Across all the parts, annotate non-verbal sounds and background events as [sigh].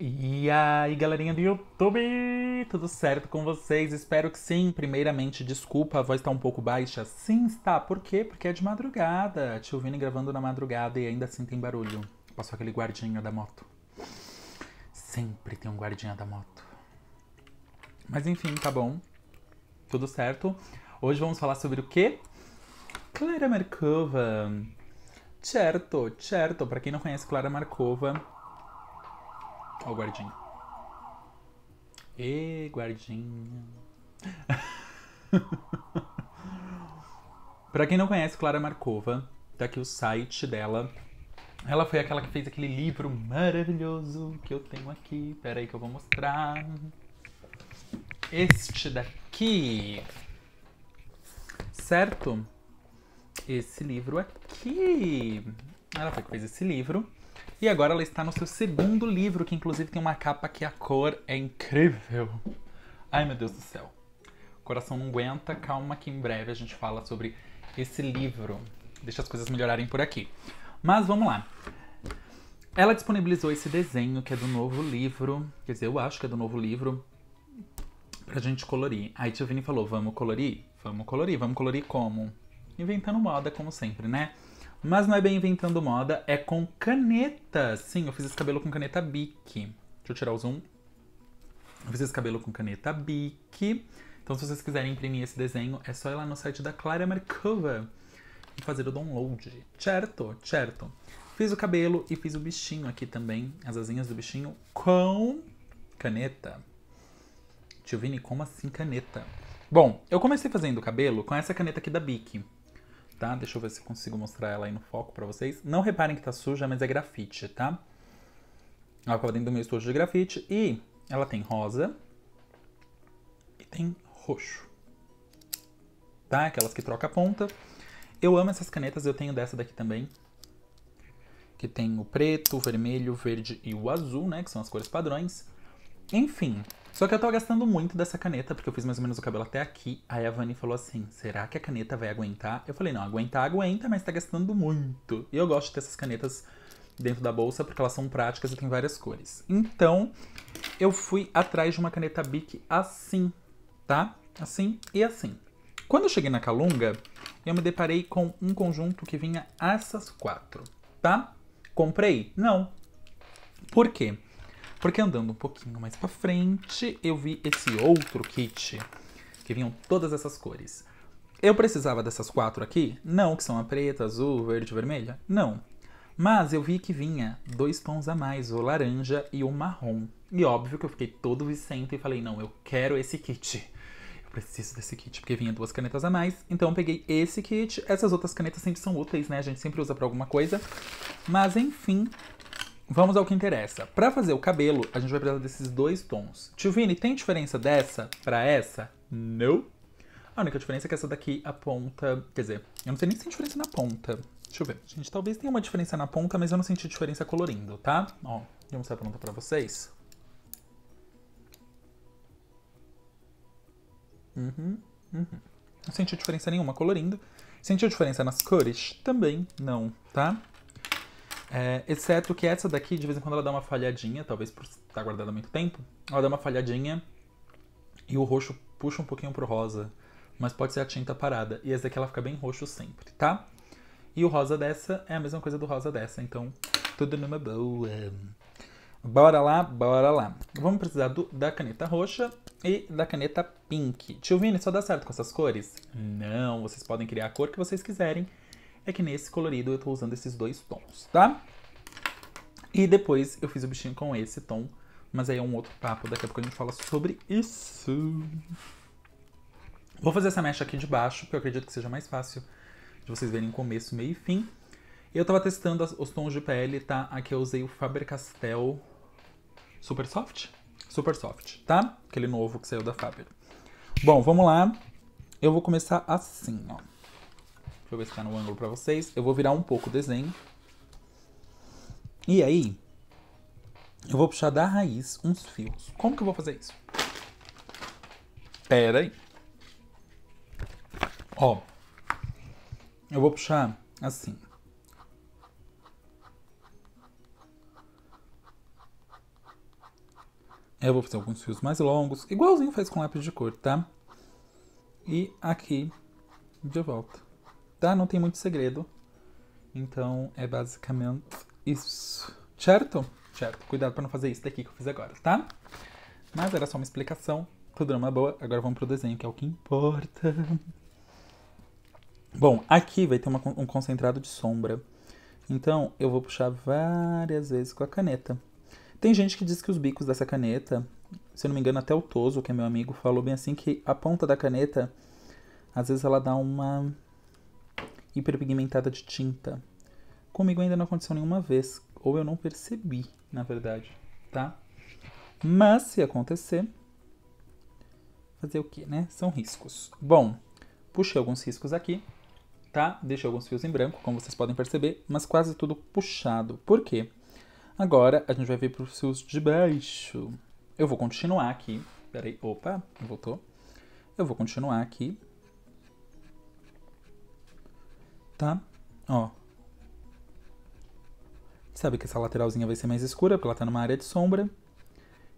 E aí, galerinha do YouTube, tudo certo com vocês? Espero que sim. Primeiramente, desculpa, a voz tá um pouco baixa. Sim, está. Por quê? Porque é de madrugada. Tio Vini gravando na madrugada e ainda assim tem barulho. Passou aquele guardinha da moto. Sempre tem um guardinha da moto. Mas enfim, tá bom. Tudo certo. Hoje vamos falar sobre o quê? Clara Markova. Certo, certo. Para quem não conhece Clara Markova, Ó o guardinha. Ê, guardinha. [laughs] pra quem não conhece Clara Marcova, tá aqui o site dela. Ela foi aquela que fez aquele livro maravilhoso que eu tenho aqui. Pera aí que eu vou mostrar. Este daqui. Certo? Esse livro aqui. Ela foi que fez esse livro. E agora ela está no seu segundo livro, que inclusive tem uma capa que a cor é incrível. Ai meu Deus do céu. O coração não aguenta, calma que em breve a gente fala sobre esse livro. Deixa as coisas melhorarem por aqui. Mas vamos lá. Ela disponibilizou esse desenho que é do novo livro, quer dizer, eu acho que é do novo livro, pra gente colorir. Aí Tio Vini falou: vamos colorir? Vamos colorir, vamos colorir como? Inventando moda, como sempre, né? Mas não é bem inventando moda, é com caneta. Sim, eu fiz esse cabelo com caneta Bic. Deixa eu tirar o zoom. Eu fiz esse cabelo com caneta Bic. Então, se vocês quiserem imprimir esse desenho, é só ir lá no site da Clara Marcova e fazer o download. Certo? Certo. Fiz o cabelo e fiz o bichinho aqui também, as asinhas do bichinho, com caneta. Tio Vini, como assim caneta? Bom, eu comecei fazendo o cabelo com essa caneta aqui da Bic tá? Deixa eu ver se consigo mostrar ela aí no foco para vocês. Não reparem que tá suja, mas é grafite, tá? Ela acaba dentro do meu estojo de grafite e ela tem rosa e tem roxo, tá? Aquelas que troca a ponta. Eu amo essas canetas, eu tenho dessa daqui também, que tem o preto, o vermelho, o verde e o azul, né? Que são as cores padrões. Enfim, só que eu tava gastando muito dessa caneta, porque eu fiz mais ou menos o cabelo até aqui. Aí a Vani falou assim: será que a caneta vai aguentar? Eu falei: não, aguentar, aguenta, mas tá gastando muito. E eu gosto dessas canetas dentro da bolsa, porque elas são práticas e tem várias cores. Então, eu fui atrás de uma caneta Bic assim, tá? Assim e assim. Quando eu cheguei na Calunga, eu me deparei com um conjunto que vinha essas quatro, tá? Comprei? Não. Por quê? Porque andando um pouquinho mais para frente, eu vi esse outro kit, que vinham todas essas cores. Eu precisava dessas quatro aqui? Não, que são a preta, azul, verde e vermelha? Não. Mas eu vi que vinha dois tons a mais, o laranja e o marrom. E óbvio que eu fiquei todo vicente e falei, não, eu quero esse kit eu preciso desse kit, porque vinha duas canetas a mais. Então eu peguei esse kit. Essas outras canetas sempre são úteis, né? A gente sempre usa para alguma coisa. Mas enfim, Vamos ao que interessa. Para fazer o cabelo, a gente vai precisar desses dois tons. Tio Vini, tem diferença dessa para essa? Não. A única diferença é que essa daqui a ponta, Quer dizer, eu não sei nem se tem diferença na ponta. Deixa eu ver. Gente, talvez tenha uma diferença na ponta, mas eu não senti diferença colorindo, tá? Ó, deixa eu mostrar a ponta pra vocês. Uhum, uhum. Não senti diferença nenhuma colorindo. Sentiu diferença nas cores? Também não, tá? É, exceto que essa daqui, de vez em quando, ela dá uma falhadinha, talvez por estar tá guardada há muito tempo. Ela dá uma falhadinha e o roxo puxa um pouquinho pro rosa. Mas pode ser a tinta parada. E essa daqui ela fica bem roxo sempre, tá? E o rosa dessa é a mesma coisa do rosa dessa, então tudo numa boa. Bora lá, bora lá. Vamos precisar do, da caneta roxa e da caneta pink. Tio Vini, só dá certo com essas cores? Não, vocês podem criar a cor que vocês quiserem é que nesse colorido eu tô usando esses dois tons, tá? E depois eu fiz o bichinho com esse tom, mas aí é um outro papo, daqui a pouco a gente fala sobre isso. Vou fazer essa mecha aqui de baixo, porque eu acredito que seja mais fácil de vocês verem começo, meio e fim. Eu tava testando os tons de pele, tá? Aqui eu usei o Faber-Castell Super Soft? Super Soft, tá? Aquele novo que saiu da Faber. Bom, vamos lá. Eu vou começar assim, ó. Deixa eu ver se tá no ângulo pra vocês. Eu vou virar um pouco o desenho. E aí, eu vou puxar da raiz uns fios. Como que eu vou fazer isso? Pera aí. Ó, eu vou puxar assim. Eu vou fazer alguns fios mais longos, igualzinho faz com lápis de cor, tá? E aqui de volta tá? Não tem muito segredo. Então é basicamente isso. Certo? Certo. Cuidado para não fazer isso daqui que eu fiz agora, tá? Mas era só uma explicação. Tudo numa boa. Agora vamos pro desenho, que é o que importa. Bom, aqui vai ter uma, um concentrado de sombra. Então, eu vou puxar várias vezes com a caneta. Tem gente que diz que os bicos dessa caneta, se eu não me engano, até o Toso, que é meu amigo, falou bem assim que a ponta da caneta, às vezes ela dá uma hiperpigmentada de tinta. Comigo ainda não aconteceu nenhuma vez, ou eu não percebi, na verdade, tá? Mas se acontecer, fazer o quê, né? São riscos. Bom, puxei alguns riscos aqui, tá? Deixei alguns fios em branco, como vocês podem perceber, mas quase tudo puxado. Por quê? Agora a gente vai ver para os fios de baixo. Eu vou continuar aqui. Peraí, opa, voltou. Eu vou continuar aqui tá? Ó. Sabe que essa lateralzinha vai ser mais escura, porque ela está numa área de sombra.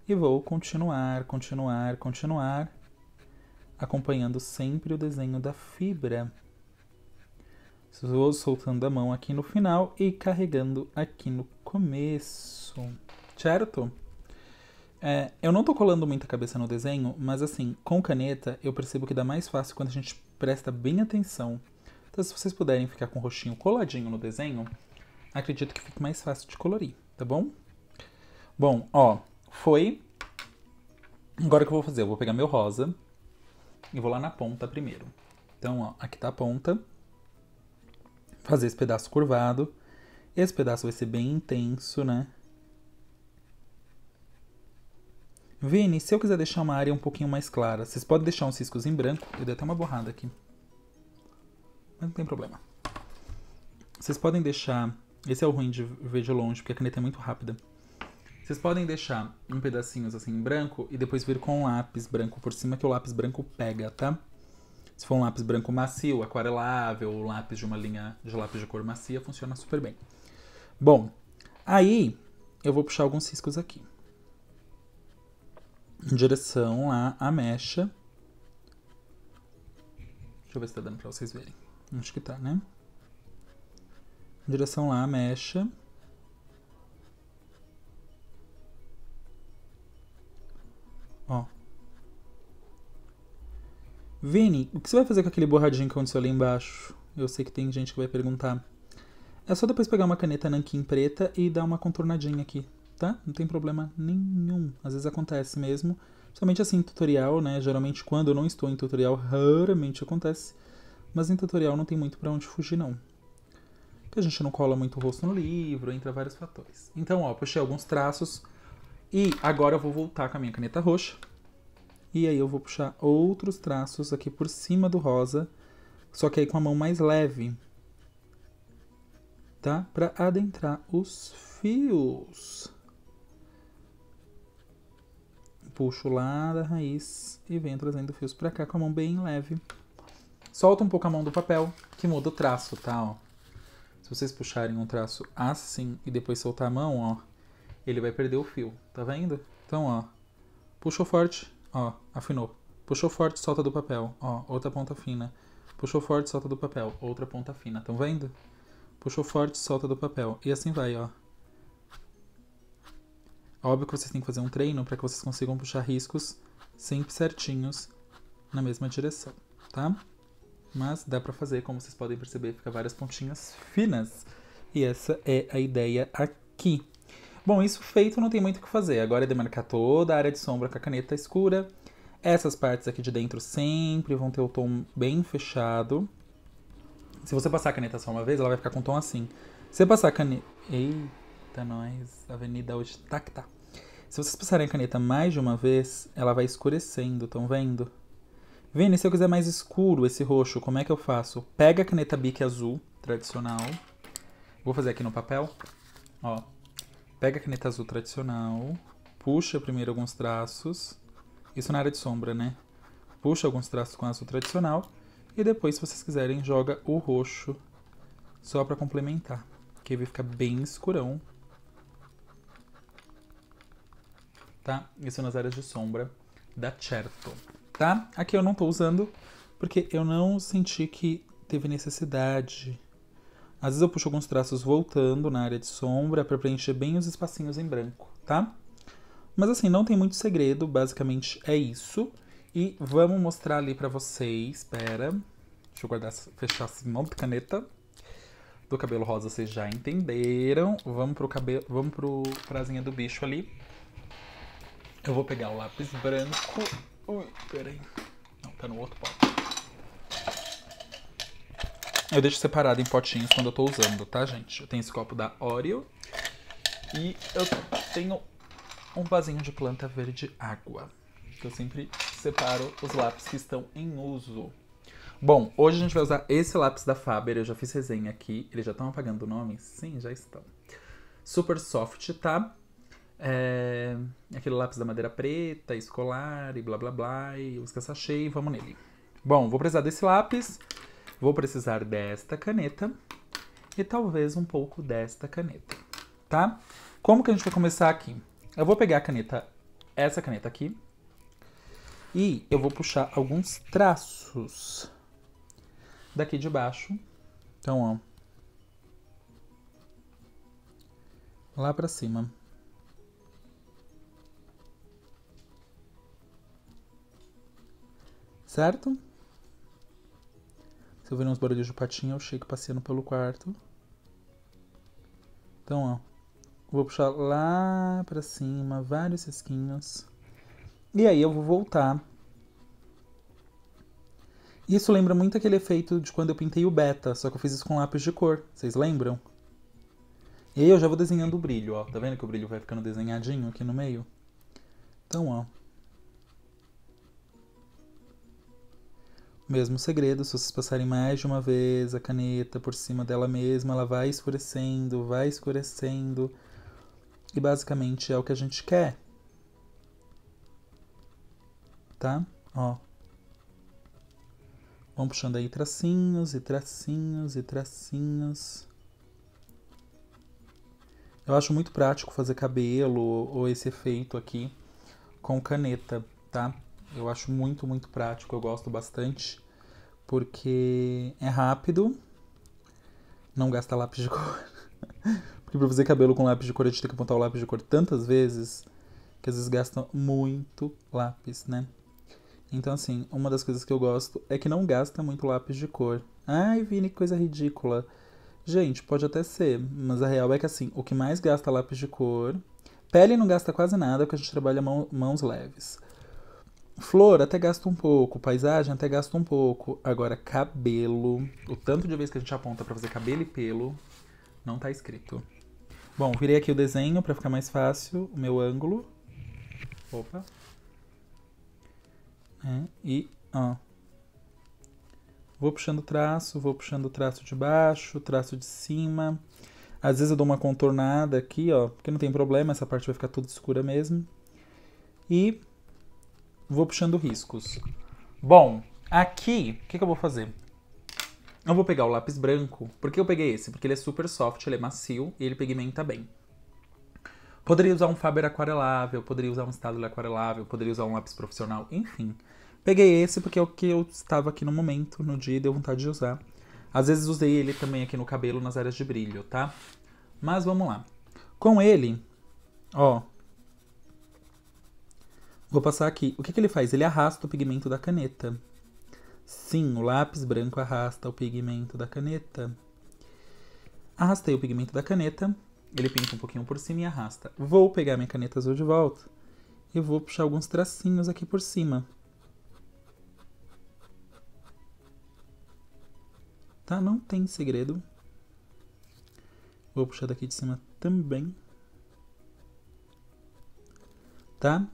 E vou continuar, continuar, continuar, acompanhando sempre o desenho da fibra. Vou soltando a mão aqui no final e carregando aqui no começo, certo? É, eu não tô colando muita cabeça no desenho, mas assim, com caneta eu percebo que dá mais fácil quando a gente presta bem atenção então, se vocês puderem ficar com o roxinho coladinho no desenho, acredito que fique mais fácil de colorir, tá bom? Bom, ó, foi. Agora o que eu vou fazer? Eu vou pegar meu rosa e vou lá na ponta primeiro. Então, ó, aqui tá a ponta. Fazer esse pedaço curvado. Esse pedaço vai ser bem intenso, né? Vini, se eu quiser deixar uma área um pouquinho mais clara, vocês podem deixar uns riscos em branco. Eu dei até uma borrada aqui mas não tem problema. Vocês podem deixar. Esse é o ruim de ver de longe, porque a caneta é muito rápida. Vocês podem deixar um pedacinhos assim em branco e depois vir com um lápis branco por cima, que o lápis branco pega, tá? Se for um lápis branco macio, aquarelável, ou lápis de uma linha de lápis de cor macia, funciona super bem. Bom, aí eu vou puxar alguns riscos aqui. Em direção à, à mecha. Deixa eu ver se tá dando pra vocês verem. Acho que tá, né? direção lá, mecha. Ó. Vini, o que você vai fazer com aquele borradinho que aconteceu ali embaixo? Eu sei que tem gente que vai perguntar. É só depois pegar uma caneta nanquim preta e dar uma contornadinha aqui, tá? Não tem problema nenhum. Às vezes acontece mesmo. Principalmente assim em tutorial, né? Geralmente quando eu não estou em tutorial, raramente acontece. Mas em tutorial não tem muito para onde fugir, não. Porque a gente não cola muito o rosto no livro, entra vários fatores. Então, ó, puxei alguns traços. E agora eu vou voltar com a minha caneta roxa. E aí eu vou puxar outros traços aqui por cima do rosa. Só que aí com a mão mais leve. Tá? Pra adentrar os fios. Puxo lá da raiz e venho trazendo fios pra cá com a mão bem leve. Solta um pouco a mão do papel, que muda o traço, tá? Ó. Se vocês puxarem um traço assim e depois soltar a mão, ó, ele vai perder o fio, tá vendo? Então, ó, puxou forte, ó, afinou. Puxou forte, solta do papel, ó, outra ponta fina. Puxou forte, solta do papel, outra ponta fina, Tão vendo? Puxou forte, solta do papel. E assim vai, ó. Óbvio que vocês têm que fazer um treino para que vocês consigam puxar riscos sempre certinhos na mesma direção, tá? Mas dá para fazer, como vocês podem perceber, fica várias pontinhas finas. E essa é a ideia aqui. Bom, isso feito, não tem muito o que fazer. Agora é demarcar toda a área de sombra com a caneta escura. Essas partes aqui de dentro sempre vão ter o tom bem fechado. Se você passar a caneta só uma vez, ela vai ficar com um tom assim. Se você passar a caneta... Eita, nós! avenida hoje tá que tá. Se vocês passarem a caneta mais de uma vez, ela vai escurecendo, estão vendo? Vini, se eu quiser mais escuro esse roxo, como é que eu faço? Pega a caneta Bic azul, tradicional. Vou fazer aqui no papel. Ó. Pega a caneta azul tradicional. Puxa primeiro alguns traços. Isso na área de sombra, né? Puxa alguns traços com azul tradicional. E depois, se vocês quiserem, joga o roxo só para complementar. Que vai ficar bem escurão. Tá? Isso nas áreas de sombra. Dá certo tá? Aqui eu não estou usando porque eu não senti que teve necessidade. Às vezes eu puxo alguns traços voltando na área de sombra para preencher bem os espacinhos em branco, tá? Mas assim, não tem muito segredo, basicamente é isso. E vamos mostrar ali para vocês, espera. Deixa eu guardar, fechar esse monte de caneta. Do cabelo rosa vocês já entenderam. Vamos pro cabelo, vamos pro prazinha do bicho ali. Eu vou pegar o lápis branco Ui, peraí. Não, tá no outro pote. Eu deixo separado em potinhos quando eu tô usando, tá, gente? Eu tenho esse copo da Oreo. E eu tenho um vasinho de planta verde água. Que eu sempre separo os lápis que estão em uso. Bom, hoje a gente vai usar esse lápis da Faber. Eu já fiz resenha aqui. Eles já estão apagando o nome? Sim, já estão. Super soft, tá? É, aquele lápis da madeira preta, escolar e blá blá blá, e busca sachê e vamos nele. Bom, vou precisar desse lápis, vou precisar desta caneta e talvez um pouco desta caneta, tá? Como que a gente vai começar aqui? Eu vou pegar a caneta, essa caneta aqui, e eu vou puxar alguns traços daqui de baixo. Então, ó. Lá pra cima. certo? Se eu ver uns barulhos de patinha, eu chego passeando pelo quarto. Então, ó. Vou puxar lá pra cima, vários risquinhos. E aí eu vou voltar. Isso lembra muito aquele efeito de quando eu pintei o beta, só que eu fiz isso com lápis de cor. Vocês lembram? E aí eu já vou desenhando o brilho, ó. Tá vendo que o brilho vai ficando desenhadinho aqui no meio? Então, ó. Mesmo segredo, se vocês passarem mais de uma vez a caneta por cima dela mesma, ela vai escurecendo, vai escurecendo. E basicamente é o que a gente quer. Tá? Ó. Vamos puxando aí tracinhos e tracinhos e tracinhos. Eu acho muito prático fazer cabelo ou esse efeito aqui com caneta, tá? Eu acho muito, muito prático, eu gosto bastante, porque é rápido, não gasta lápis de cor. [laughs] porque pra fazer cabelo com lápis de cor, a gente tem que apontar o lápis de cor tantas vezes que às vezes gasta muito lápis, né? Então, assim, uma das coisas que eu gosto é que não gasta muito lápis de cor. Ai, Vini, que coisa ridícula. Gente, pode até ser, mas a real é que, assim, o que mais gasta lápis de cor. Pele não gasta quase nada, porque a gente trabalha mão, mãos leves. Flor até gasta um pouco, paisagem até gasta um pouco. Agora, cabelo, o tanto de vez que a gente aponta para fazer cabelo e pelo, não tá escrito. Bom, virei aqui o desenho para ficar mais fácil, o meu ângulo. Opa. É, e, ó. Vou puxando traço, vou puxando traço de baixo, traço de cima. Às vezes eu dou uma contornada aqui, ó, porque não tem problema, essa parte vai ficar toda escura mesmo. E vou puxando riscos. Bom, aqui, o que, que eu vou fazer? Eu vou pegar o lápis branco. Por que eu peguei esse? Porque ele é super soft, ele é macio e ele pigmenta bem. Poderia usar um Faber aquarelável, poderia usar um Stadler aquarelável, poderia usar um lápis profissional, enfim. Peguei esse porque é o que eu estava aqui no momento, no dia, e deu vontade de usar. Às vezes usei ele também aqui no cabelo, nas áreas de brilho, tá? Mas vamos lá. Com ele, ó, Vou passar aqui. O que, que ele faz? Ele arrasta o pigmento da caneta. Sim, o lápis branco arrasta o pigmento da caneta. Arrastei o pigmento da caneta. Ele pinta um pouquinho por cima e arrasta. Vou pegar minha caneta azul de volta. E vou puxar alguns tracinhos aqui por cima. Tá? Não tem segredo. Vou puxar daqui de cima também. Tá?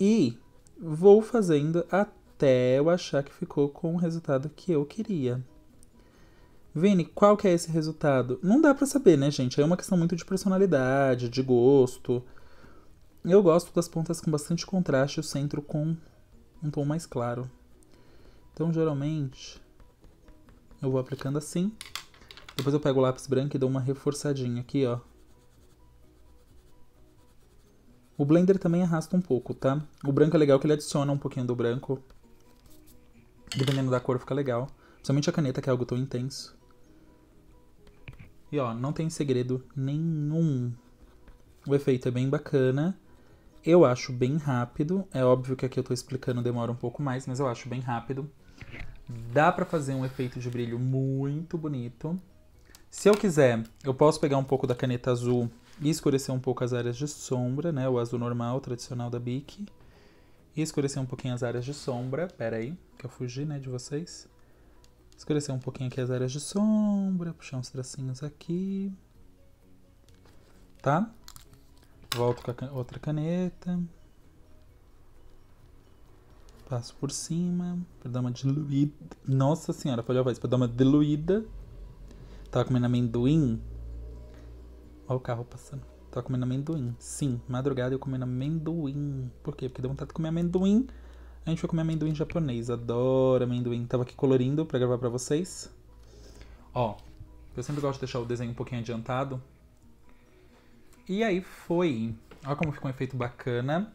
E vou fazendo até eu achar que ficou com o resultado que eu queria. Vini, qual que é esse resultado? Não dá para saber, né, gente? É uma questão muito de personalidade, de gosto. Eu gosto das pontas com bastante contraste e o centro com um tom mais claro. Então, geralmente, eu vou aplicando assim. Depois eu pego o lápis branco e dou uma reforçadinha aqui, ó. O blender também arrasta um pouco, tá? O branco é legal que ele adiciona um pouquinho do branco. Dependendo da cor fica legal. Principalmente a caneta, que é algo tão intenso. E ó, não tem segredo nenhum. O efeito é bem bacana. Eu acho bem rápido. É óbvio que aqui eu estou explicando demora um pouco mais, mas eu acho bem rápido. Dá para fazer um efeito de brilho muito bonito. Se eu quiser, eu posso pegar um pouco da caneta azul e escurecer um pouco as áreas de sombra, né? O azul normal, tradicional da BIC. E escurecer um pouquinho as áreas de sombra. Pera aí, que eu fugi, né, de vocês. Escurecer um pouquinho aqui as áreas de sombra, puxar uns tracinhos aqui. Tá? Volto com a outra caneta. Passo por cima, para dar uma diluída. Nossa senhora, foi a voz, para dar uma diluída. Tava comendo amendoim, Olha o carro passando. Tava comendo amendoim. Sim, madrugada eu comendo amendoim. Por quê? Porque deu vontade de comer amendoim. A gente vai comer amendoim japonês. Adoro amendoim. Tava aqui colorindo pra gravar pra vocês. Ó, eu sempre gosto de deixar o desenho um pouquinho adiantado. E aí foi. Olha como ficou um efeito bacana.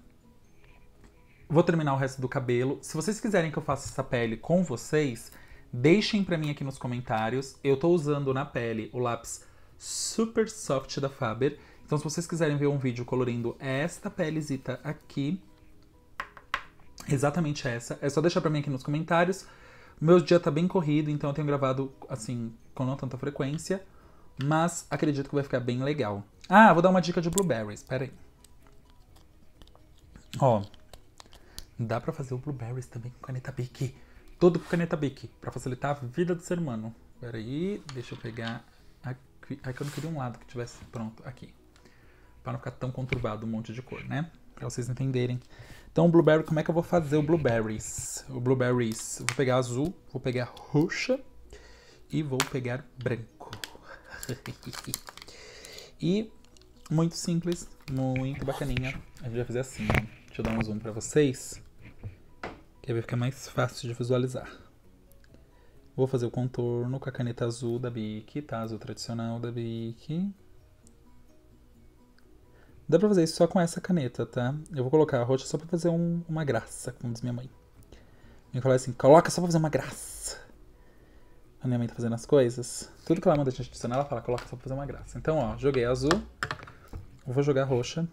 Vou terminar o resto do cabelo. Se vocês quiserem que eu faça essa pele com vocês, deixem pra mim aqui nos comentários. Eu tô usando na pele o lápis super soft da Faber. Então se vocês quiserem ver um vídeo colorindo esta pelezita aqui, exatamente essa, é só deixar pra mim aqui nos comentários. Meu dia tá bem corrido, então eu tenho gravado, assim, com não tanta frequência, mas acredito que vai ficar bem legal. Ah, vou dar uma dica de blueberries, peraí. Ó, dá pra fazer o blueberries também com caneta Bic. Todo com caneta Bic, pra facilitar a vida do ser humano. Peraí, deixa eu pegar é que eu não queria um lado que tivesse pronto aqui. Para não ficar tão conturbado um monte de cor, né? Para vocês entenderem. Então, blueberry, como é que eu vou fazer o blueberries? O blueberries, vou pegar azul, vou pegar roxa e vou pegar branco. [laughs] e muito simples, muito bacaninha. A gente vai fazer assim, ó. Deixa eu dar um zoom para vocês, que aí vai ficar mais fácil de visualizar. Vou fazer o contorno com a caneta azul da Bic, tá? Azul tradicional da Bic. Dá pra fazer isso só com essa caneta, tá? Eu vou colocar a roxa só pra fazer um, uma graça, como diz minha mãe. Minha fala assim, coloca só pra fazer uma graça. A minha mãe tá fazendo as coisas. Tudo que ela manda a gente adicionar, ela fala, coloca só pra fazer uma graça. Então, ó, joguei azul. Vou jogar roxa.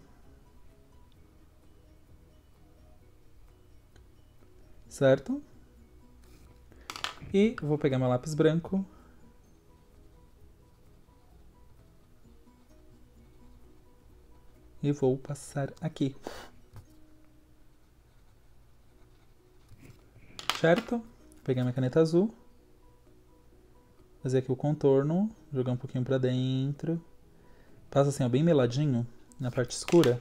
Certo? E vou pegar meu lápis branco. E vou passar aqui. Certo? pegar minha caneta azul. Fazer aqui o contorno. Jogar um pouquinho pra dentro. Passa assim, ó, bem meladinho. Na parte escura.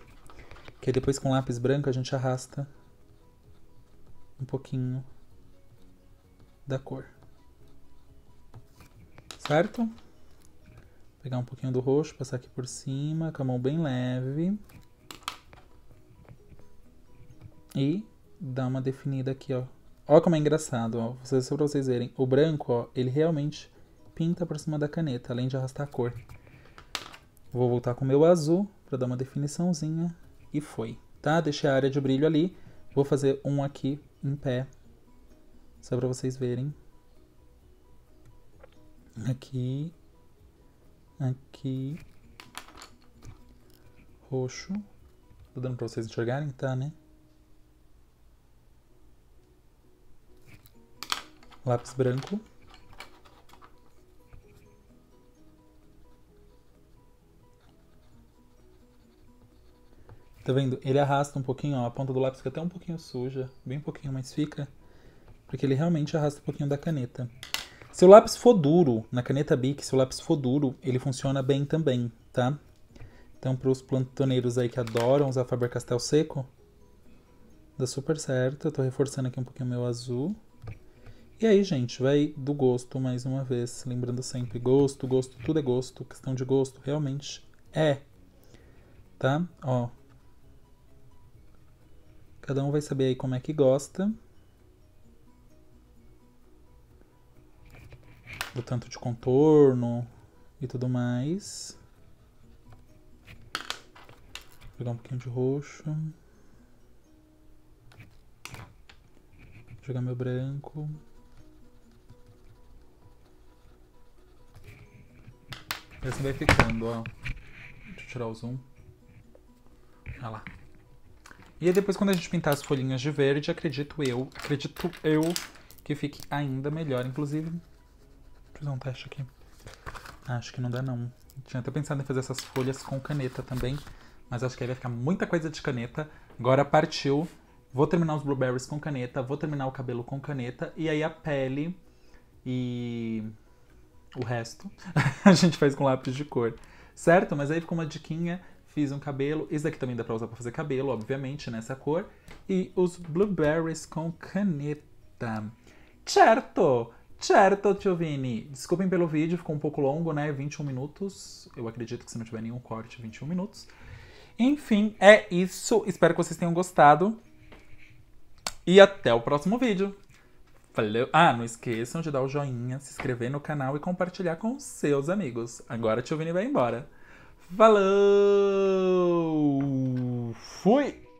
Que depois com lápis branco a gente arrasta. Um pouquinho da cor. Certo? Vou pegar um pouquinho do roxo, passar aqui por cima, com a mão bem leve. E dar uma definida aqui, ó. Olha como é engraçado, ó. Vocês, só pra vocês verem. O branco, ó, ele realmente pinta por cima da caneta, além de arrastar a cor. Vou voltar com o meu azul para dar uma definiçãozinha. E foi, tá? Deixei a área de brilho ali. Vou fazer um aqui em pé só para vocês verem. Aqui. Aqui. Roxo. Tô dando para vocês enxergarem, tá, né? Lápis branco. Tá vendo? Ele arrasta um pouquinho, ó, a ponta do lápis fica até um pouquinho suja, bem pouquinho, mas fica porque ele realmente arrasta um pouquinho da caneta. Se o lápis for duro, na caneta Bic, se o lápis for duro, ele funciona bem também, tá? Então, para os plantoneiros aí que adoram usar Faber-Castell seco, dá super certo. Eu tô reforçando aqui um pouquinho o meu azul. E aí, gente, vai do gosto mais uma vez. Lembrando sempre, gosto, gosto, tudo é gosto. Questão de gosto, realmente é. Tá? Ó. Cada um vai saber aí como é que gosta. do tanto de contorno e tudo mais. Vou pegar um pouquinho de roxo. Vou jogar meu branco. E assim vai ficando, ó. Deixa eu tirar o zoom. Olha lá. E aí depois quando a gente pintar as folhinhas de verde, acredito eu, acredito eu que fique ainda melhor, inclusive fazer um teste aqui. Ah, acho que não dá não. Tinha até pensado em fazer essas folhas com caneta também, mas acho que aí vai ficar muita coisa de caneta. Agora partiu. Vou terminar os blueberries com caneta, vou terminar o cabelo com caneta, e aí a pele e o resto [laughs] a gente faz com lápis de cor. Certo? Mas aí ficou uma diquinha, fiz um cabelo, esse daqui também dá pra usar pra fazer cabelo, obviamente, nessa cor, e os blueberries com caneta. Certo! Certo, Vini. Desculpem pelo vídeo, ficou um pouco longo, né? 21 minutos. Eu acredito que se não tiver nenhum corte, 21 minutos. Enfim, é isso. Espero que vocês tenham gostado. E até o próximo vídeo. Valeu. Ah, não esqueçam de dar o joinha, se inscrever no canal e compartilhar com seus amigos. Agora a Tio Vini vai embora. Falou! Fui!